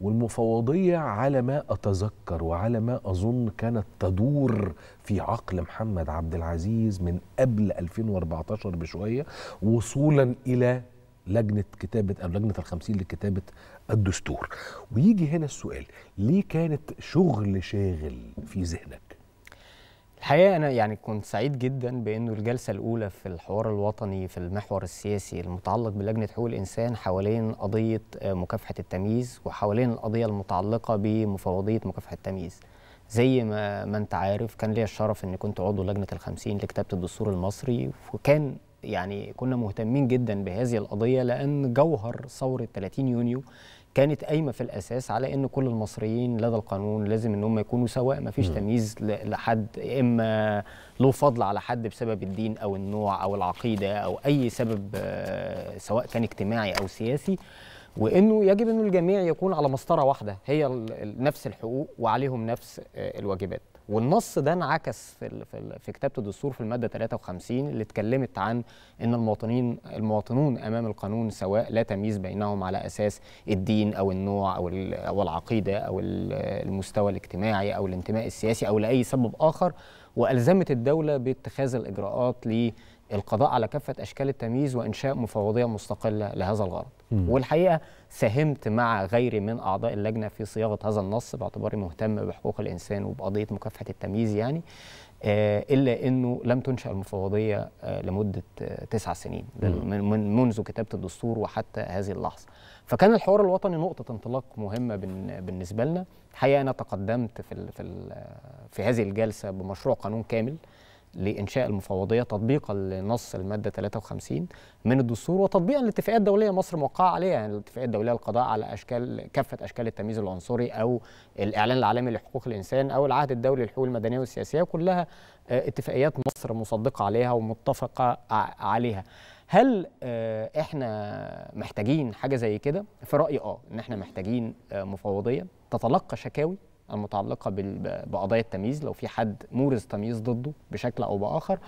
والمفوضية على ما أتذكر وعلى ما أظن كانت تدور في عقل محمد عبد العزيز من قبل 2014 بشوية وصولا إلى لجنة كتابة أو لجنة الخمسين لكتابة الدستور ويجي هنا السؤال ليه كانت شغل شاغل في ذهنك الحقيقه انا يعني كنت سعيد جدا بانه الجلسه الاولى في الحوار الوطني في المحور السياسي المتعلق بلجنه حقوق الانسان حوالين قضيه آه، مكافحه التمييز وحوالين القضيه المتعلقه بمفوضيه مكافحه التمييز زي ما ما انت عارف كان ليا الشرف اني كنت عضو لجنه الخمسين لكتابه الدستور المصري وكان يعني كنا مهتمين جدا بهذه القضيه لان جوهر ثوره 30 يونيو كانت قايمه في الاساس على ان كل المصريين لدى القانون لازم ان هم يكونوا سواء ما فيش تمييز لحد اما له فضل على حد بسبب الدين او النوع او العقيده او اي سبب آه، سواء كان اجتماعي او سياسي وانه يجب ان الجميع يكون على مسطره واحده هي نفس الحقوق وعليهم نفس آه، الواجبات والنص ده انعكس في في كتابه الدستور في الماده 53 اللي اتكلمت عن ان المواطنين المواطنون امام القانون سواء لا تمييز بينهم على اساس الدين او النوع او او العقيده او المستوى الاجتماعي او الانتماء السياسي او لاي سبب اخر والزمت الدوله باتخاذ الاجراءات ل القضاء على كافة أشكال التمييز وإنشاء مفوضية مستقلة لهذا الغرض م. والحقيقة ساهمت مع غيري من أعضاء اللجنة في صياغة هذا النص باعتباري مهتم بحقوق الإنسان وبقضية مكافحة التمييز يعني آه، إلا أنه لم تنشأ المفوضية آه، لمدة تسعة آه، تسع سنين من منذ كتابة الدستور وحتى هذه اللحظة فكان الحوار الوطني نقطة انطلاق مهمة بالنسبة لنا الحقيقة أنا تقدمت في, في, في هذه الجلسة بمشروع قانون كامل لإنشاء المفوضية تطبيقا لنص المادة 53 من الدستور وتطبيقا للاتفاقيات الدولية مصر موقعة عليها يعني الاتفاقية الدولية للقضاء على أشكال كافة أشكال التمييز العنصري أو الإعلان العالمي لحقوق الإنسان أو العهد الدولي للحقوق المدنية والسياسية كلها آه، اتفاقيات مصر مصدقة عليها ومتفقة عليها هل آه، احنا محتاجين حاجه زي كده في رايي اه ان احنا محتاجين آه، مفوضيه تتلقى شكاوي المتعلقه بقضايا التمييز لو في حد مورد تمييز ضده بشكل او باخر